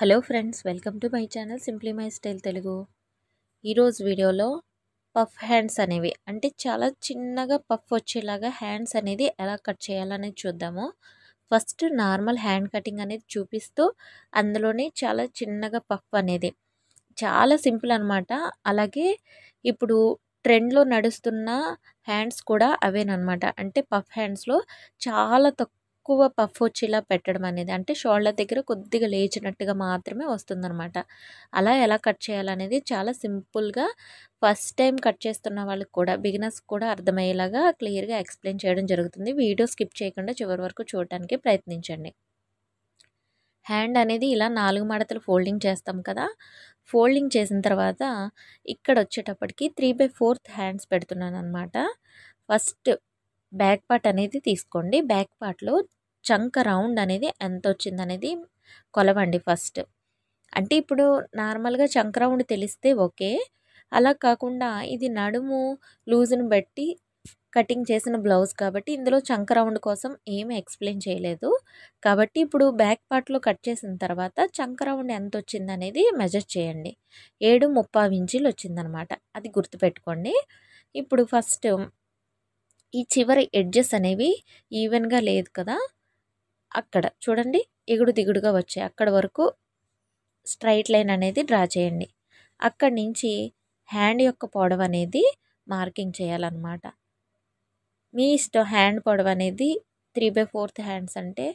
hello friends welcome to my channel simply my style Telugu ఈరోజు వీడియోలో puff hands అనేవి అంటే చాలా చిన్నగా పఫ్ వచ్చేలాగా హ్యాండ్స్ అనేది ఎలా కట్ చేయాలనేది చూద్దాము ఫస్ట్ నార్మల్ హ్యాండ్ కటింగ్ అనేది చూపిస్తూ అందులోనే చాలా చిన్నగా పఫ్ అనేది చాలా సింపుల్ అనమాట అలాగే ఇప్పుడు ట్రెండ్లో నడుస్తున్న హ్యాండ్స్ కూడా అవేనమాట అంటే పఫ్ హ్యాండ్స్లో చాలా తక్కువ ఎక్కువ పఫ్ వచ్చేలా పెట్టడం అనేది అంటే షోల్డర్ దగ్గర కొద్దిగా లేచినట్టుగా మాత్రమే వస్తుందన్నమాట అలా ఎలా కట్ చేయాలనేది చాలా సింపుల్గా ఫస్ట్ టైం కట్ చేస్తున్న వాళ్ళకి కూడా బిగినర్స్ కూడా అర్థమయ్యేలాగా క్లియర్గా ఎక్స్ప్లెయిన్ చేయడం జరుగుతుంది వీడియో స్కిప్ చేయకుండా చివరి వరకు చూడటానికి ప్రయత్నించండి హ్యాండ్ అనేది ఇలా నాలుగు మడతలు ఫోల్డింగ్ చేస్తాం కదా ఫోల్డింగ్ చేసిన తర్వాత ఇక్కడ వచ్చేటప్పటికి త్రీ బై ఫోర్త్ హ్యాండ్స్ పెడుతున్నాను అనమాట ఫస్ట్ బ్యాక్ పార్ట్ అనేది తీసుకోండి బ్యాక్ పార్ట్లో చంక్ రౌండ్ అనేది ఎంత వచ్చింది అనేది కొలవండి ఫస్ట్ అంటే ఇప్పుడు నార్మల్గా చంక్ రౌండ్ తెలిస్తే ఓకే అలా కాకుండా ఇది నడుము లూజ్ను బట్టి కటింగ్ చేసిన బ్లౌజ్ కాబట్టి ఇందులో చంక రౌండ్ కోసం ఏమి ఎక్స్ప్లెయిన్ చేయలేదు కాబట్టి ఇప్పుడు బ్యాక్ పార్ట్లో కట్ చేసిన తర్వాత చంక రౌండ్ ఎంత వచ్చింది అనేది మెజర్ చేయండి ఏడు ముప్పావు ఇంచులు వచ్చిందనమాట అది గుర్తుపెట్టుకోండి ఇప్పుడు ఫస్ట్ ఈ చివరి ఎడ్జెస్ అనేవి ఈవెన్గా లేదు కదా అక్కడ చూడండి ఎగుడు దిగుడుగా వచ్చాయి అక్కడ వరకు స్ట్రైట్ లైన్ అనేది డ్రా చేయండి అక్కడి నుంచి హ్యాండ్ యొక్క పొడవు అనేది మార్కింగ్ చేయాలన్నమాట మీ ఇష్టం హ్యాండ్ పొడవు అనేది త్రీ బై ఫోర్త్ హ్యాండ్స్ అంటే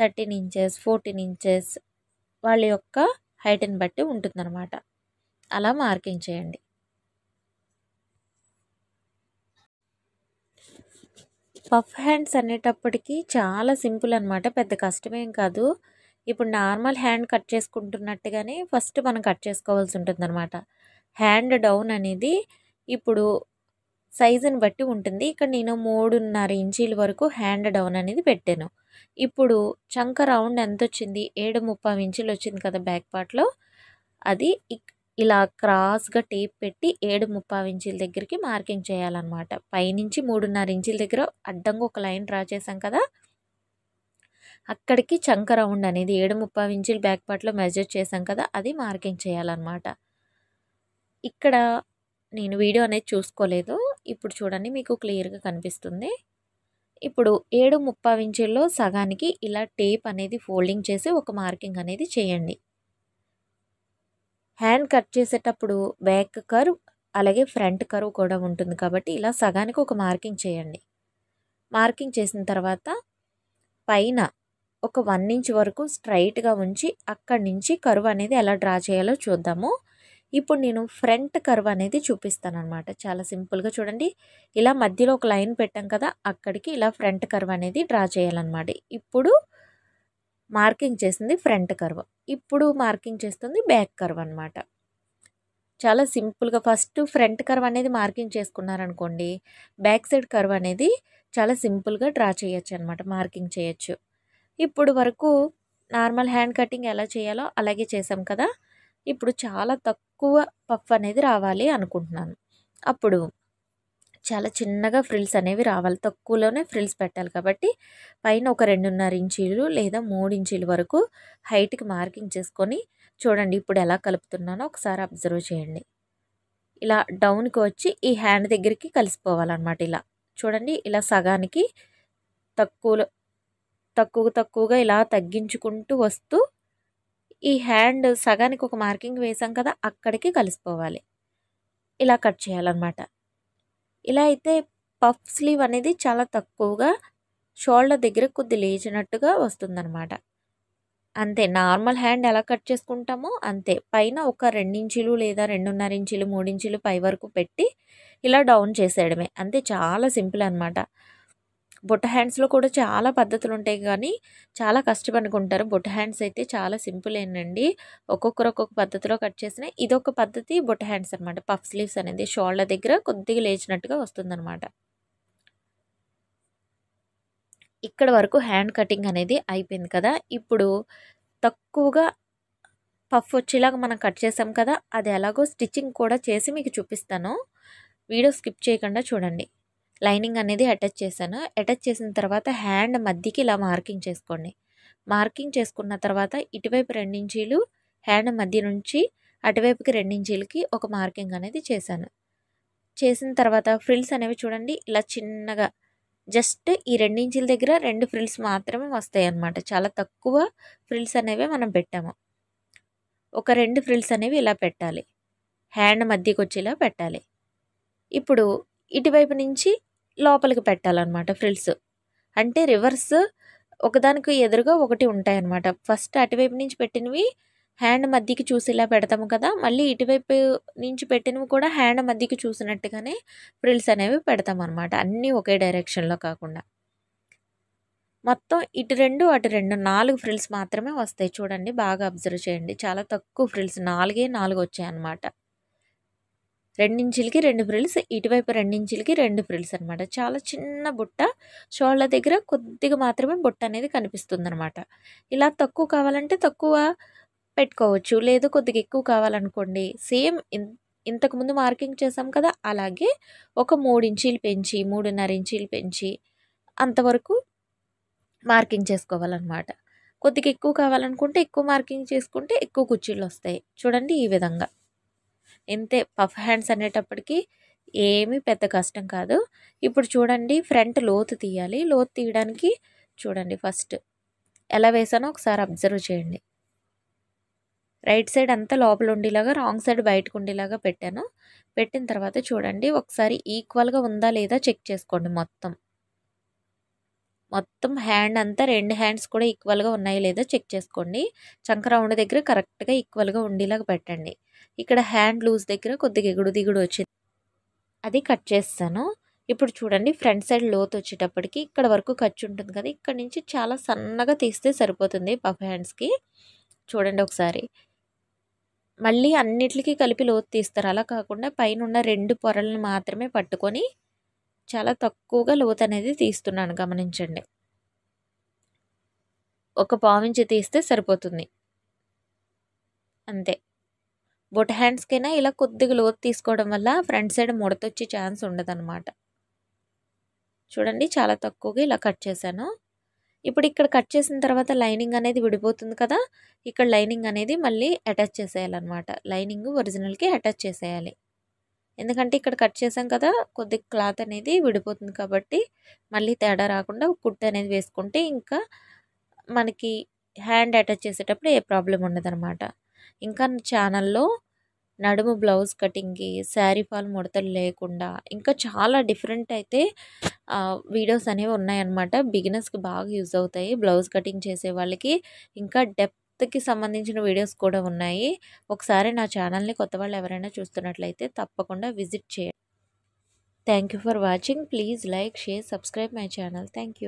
థర్టీన్ ఇంచెస్ ఫోర్టీన్ ఇంచెస్ వాళ్ళ యొక్క హైట్ని బట్టి ఉంటుందన్నమాట అలా మార్కింగ్ చేయండి పఫ్ హ్యాండ్స్ అనేటప్పటికీ చాలా సింపుల్ అనమాట పెద్ద కష్టమేం కాదు ఇప్పుడు నార్మల్ హ్యాండ్ కట్ చేసుకుంటున్నట్టుగానే ఫస్ట్ మనం కట్ చేసుకోవాల్సి ఉంటుంది హ్యాండ్ డౌన్ అనేది ఇప్పుడు సైజుని బట్టి ఉంటుంది ఇక్కడ నేను మూడున్నర ఇంచీల వరకు హ్యాండ్ డౌన్ అనేది పెట్టాను ఇప్పుడు చంక రౌండ్ ఎంత వచ్చింది ఏడు ముప్పై ఇంచులు వచ్చింది కదా బ్యాక్ పార్ట్లో అది ఇలా క్రాస్గా టేప్ పెట్టి ఏడు ముప్పై ఇంచుల దగ్గరికి మార్కింగ్ చేయాలన్నమాట పైనుంచి మూడున్నర ఇంచుల దగ్గర అడ్డంగా ఒక లైన్ డ్రా చేసాం కదా అక్కడికి చంక రౌండ్ అనేది ఏడు ముప్పై ఇంచులు బ్యాక్ పార్ట్లో మెజర్ చేసాం కదా అది మార్కింగ్ చేయాలన్నమాట ఇక్కడ నేను వీడియో అనేది చూసుకోలేదు ఇప్పుడు చూడండి మీకు క్లియర్గా కనిపిస్తుంది ఇప్పుడు ఏడు ముప్పై ఇంచుల్లో సగానికి ఇలా టేప్ అనేది ఫోల్డింగ్ చేసి ఒక మార్కింగ్ అనేది చేయండి హ్యాండ్ కట్ చేసేటప్పుడు బ్యాక్ కర్వ్ అలాగే ఫ్రంట్ కరువు కూడా ఉంటుంది కాబట్టి ఇలా సగానికి ఒక మార్కింగ్ చేయండి మార్కింగ్ చేసిన తర్వాత పైన ఒక వన్ ఇంచ్ వరకు స్ట్రైట్గా ఉంచి అక్కడి నుంచి కరువు అనేది ఎలా డ్రా చేయాలో చూద్దాము ఇప్పుడు నేను ఫ్రంట్ కరువు అనేది చూపిస్తాను అనమాట చాలా సింపుల్గా చూడండి ఇలా మధ్యలో ఒక లైన్ పెట్టాం కదా అక్కడికి ఇలా ఫ్రంట్ కరువు అనేది డ్రా చేయాలన్నమాట ఇప్పుడు మార్కింగ్ చేసింది ఫ్రంట్ కర్వ్ ఇప్పుడు మార్కింగ్ చేస్తుంది బ్యాక్ కర్వ్ అనమాట చాలా సింపుల్గా ఫస్ట్ ఫ్రంట్ కర్వ్ అనేది మార్కింగ్ చేసుకున్నారనుకోండి బ్యాక్ సైడ్ కర్వ్ అనేది చాలా సింపుల్గా డ్రా చేయొచ్చు అనమాట మార్కింగ్ చేయొచ్చు ఇప్పుడు వరకు నార్మల్ హ్యాండ్ కటింగ్ ఎలా చేయాలో అలాగే చేసాం కదా ఇప్పుడు చాలా తక్కువ పఫ్ అనేది రావాలి అనుకుంటున్నాను అప్పుడు చాలా చిన్నగా ఫ్రిల్స్ అనేవి రావాలి తక్కువలోనే ఫ్రిల్స్ పెట్టాలి కాబట్టి పైన ఒక రెండున్నర ఇంచీలు లేదా మూడు ఇంచీల వరకు హైట్కి మార్కింగ్ చేసుకొని చూడండి ఇప్పుడు ఎలా కలుపుతున్నానో ఒకసారి అబ్జర్వ్ చేయండి ఇలా డౌన్కి వచ్చి ఈ హ్యాండ్ దగ్గరికి కలిసిపోవాలన్నమాట ఇలా చూడండి ఇలా సగానికి తక్కువలో తక్కువ తక్కువగా ఇలా తగ్గించుకుంటూ వస్తూ ఈ హ్యాండ్ సగానికి ఒక మార్కింగ్ వేసాం కదా అక్కడికి కలిసిపోవాలి ఇలా కట్ చేయాలన్నమాట ఇలా అయితే పఫ్ స్లీవ్ అనేది చాలా తక్కువగా షోల్డర్ దగ్గర కొద్ది లేచినట్టుగా వస్తుందన్నమాట అంతే నార్మల్ హ్యాండ్ ఎలా కట్ చేసుకుంటామో అంతే పైన ఒక రెండించులు లేదా రెండున్నర ఇంచులు మూడించులు పై వరకు పెట్టి ఇలా డౌన్ చేసేయడమే అంతే చాలా సింపుల్ అనమాట బొట్ట హ్యాండ్స్లో కూడా చాలా పద్ధతులు ఉంటాయి కానీ చాలా కష్టం అనుకుంటారు బొట్ట హ్యాండ్స్ అయితే చాలా సింపుల్ ఏంటండి ఒక్కొక్కరు ఒక్కొక్క పద్ధతిలో కట్ చేసిన ఇదొక పద్ధతి బొట్ట హ్యాండ్స్ అనమాట పఫ్ స్లీవ్స్ అనేది షోల్డర్ దగ్గర కొద్దిగా లేచినట్టుగా వస్తుందనమాట ఇక్కడ వరకు హ్యాండ్ కటింగ్ అనేది అయిపోయింది కదా ఇప్పుడు తక్కువగా పఫ్ వచ్చేలాగా మనం కట్ చేసాం కదా అది ఎలాగో స్టిచ్చింగ్ కూడా చేసి మీకు చూపిస్తాను వీడియో స్కిప్ చేయకుండా చూడండి లైనింగ్ అనేది అటాచ్ చేశాను అటాచ్ చేసిన తర్వాత హ్యాండ్ మధ్యకి ఇలా మార్కింగ్ చేసుకోండి మార్కింగ్ చేసుకున్న తర్వాత ఇటువైపు రెండించీలు హ్యాండ్ మధ్య నుంచి అటువైపుకి రెండించీలకి ఒక మార్కింగ్ అనేది చేశాను చేసిన తర్వాత ఫ్రిల్స్ అనేవి చూడండి ఇలా చిన్నగా జస్ట్ ఈ రెండించీల దగ్గర రెండు ఫ్రిల్స్ మాత్రమే వస్తాయి అన్నమాట చాలా తక్కువ ఫ్రిల్స్ అనేవి మనం పెట్టాము ఒక రెండు ఫ్రిల్స్ అనేవి ఇలా పెట్టాలి హ్యాండ్ మధ్యకి వచ్చేలా పెట్టాలి ఇప్పుడు ఇటువైపు నుంచి లోపలికి పెట్టాలన్నమాట ఫ్రిల్స్ అంటే రివర్స్ ఒకదానికి ఎదురుగా ఒకటి ఉంటాయన్నమాట ఫస్ట్ అటువైపు నుంచి పెట్టినవి హ్యాండ్ మధ్యకి చూసి ఇలా పెడతాము కదా మళ్ళీ ఇటువైపు నుంచి పెట్టినవి కూడా హ్యాండ్ మధ్యకి చూసినట్టుగానే ఫ్రిల్స్ అనేవి పెడతాం అనమాట అన్నీ ఒకే డైరెక్షన్లో కాకుండా మొత్తం ఇటు రెండు అటు రెండు నాలుగు ఫ్రిల్స్ మాత్రమే వస్తాయి చూడండి బాగా అబ్జర్వ్ చేయండి చాలా తక్కువ ఫ్రిల్స్ నాలుగే నాలుగు వచ్చాయి అనమాట రెండించులకి రెండు ఫ్రిల్స్ ఇటువైపు రెండించులకి రెండు ఫ్రిల్స్ అనమాట చాలా చిన్న బుట్ట షోళ్ళ దగ్గర కొద్దిగా మాత్రమే బుట్ట అనేది కనిపిస్తుంది అనమాట ఇలా తక్కువ కావాలంటే తక్కువ పెట్టుకోవచ్చు లేదు కొద్దిగా ఎక్కువ కావాలనుకోండి సేమ్ ఇంతకుముందు మార్కింగ్ చేసాం కదా అలాగే ఒక ఇంచీలు పెంచి మూడున్నర ఇంచీలు పెంచి అంతవరకు మార్కింగ్ చేసుకోవాలన్నమాట కొద్దిగా ఎక్కువ కావాలనుకుంటే ఎక్కువ మార్కింగ్ చేసుకుంటే ఎక్కువ కుర్చీలు వస్తాయి చూడండి ఈ విధంగా ఇంతే పఫ్ హ్యాండ్స్ అనేటప్పటికీ ఏమీ పెద్ద కష్టం కాదు ఇప్పుడు చూడండి ఫ్రంట్ లోతు తీయాలి లోతు తీయడానికి చూడండి ఫస్ట్ ఎలా వేసానో ఒకసారి అబ్జర్వ్ చేయండి రైట్ సైడ్ అంతా లోపల ఉండేలాగా రాంగ్ సైడ్ బయటకు ఉండేలాగా పెట్టాను పెట్టిన తర్వాత చూడండి ఒకసారి ఈక్వల్గా ఉందా లేదా చెక్ చేసుకోండి మొత్తం మొత్తం హ్యాండ్ అంతా రెండు హ్యాండ్స్ కూడా ఈక్వల్గా ఉన్నాయో లేదో చెక్ చేసుకోండి చంక రౌండ్ దగ్గర కరెక్ట్గా ఈక్వల్గా ఉండేలాగా పెట్టండి ఇక్కడ హ్యాండ్ లూజ్ దగ్గర కొద్దిగా ఎగుడు దిగుడు వచ్చింది అది కట్ చేస్తాను ఇప్పుడు చూడండి ఫ్రంట్ సైడ్ లోత్ వచ్చేటప్పటికి ఇక్కడ వరకు ఖర్చు ఉంటుంది కదా ఇక్కడ నుంచి చాలా సన్నగా తీస్తే సరిపోతుంది పఫ్ హ్యాండ్స్కి చూడండి ఒకసారి మళ్ళీ అన్నిటికీ కలిపి లోతు తీస్తారు అలా కాకుండా పైన ఉన్న రెండు పొరలను మాత్రమే పట్టుకొని చాలా తక్కువగా లోతు అనేది తీస్తున్నాను గమనించండి ఒక పావించి తీస్తే సరిపోతుంది అంతే బొట్ హ్యాండ్స్కైనా ఇలా కొద్దిగా లోతు తీసుకోవడం వల్ల ఫ్రంట్ సైడ్ ముడతొచ్చే ఛాన్స్ ఉండదన్నమాట చూడండి చాలా తక్కువగా ఇలా కట్ చేశాను ఇప్పుడు ఇక్కడ కట్ చేసిన తర్వాత లైనింగ్ అనేది విడిపోతుంది కదా ఇక్కడ లైనింగ్ అనేది మళ్ళీ అటాచ్ చేసేయాలన్నమాట లైనింగ్ ఒరిజినల్కి అటాచ్ చేసేయాలి ఎందుకంటే ఇక్కడ కట్ చేసాం కదా కొద్ది క్లాత్ అనేది విడిపోతుంది కాబట్టి మళ్ళీ తేడా రాకుండా కుట్ అనేది వేసుకుంటే ఇంకా మనకి హ్యాండ్ అటాచ్ చేసేటప్పుడు ఏ ప్రాబ్లం ఉండదు ఇంకా ఛానల్లో నడుము బ్లౌజ్ కటింగ్కి శారీ ఫాల్ ముడతలు లేకుండా ఇంకా చాలా డిఫరెంట్ అయితే వీడియోస్ అనేవి ఉన్నాయన్నమాట బిగినర్స్కి బాగా యూజ్ అవుతాయి బ్లౌజ్ కటింగ్ చేసే వాళ్ళకి ఇంకా డెప్త్కి సంబంధించిన వీడియోస్ కూడా ఉన్నాయి ఒకసారి నా ఛానల్ని కొత్త వాళ్ళు ఎవరైనా చూస్తున్నట్లయితే తప్పకుండా విజిట్ చేయండి thank for watching please like share subscribe my channel thank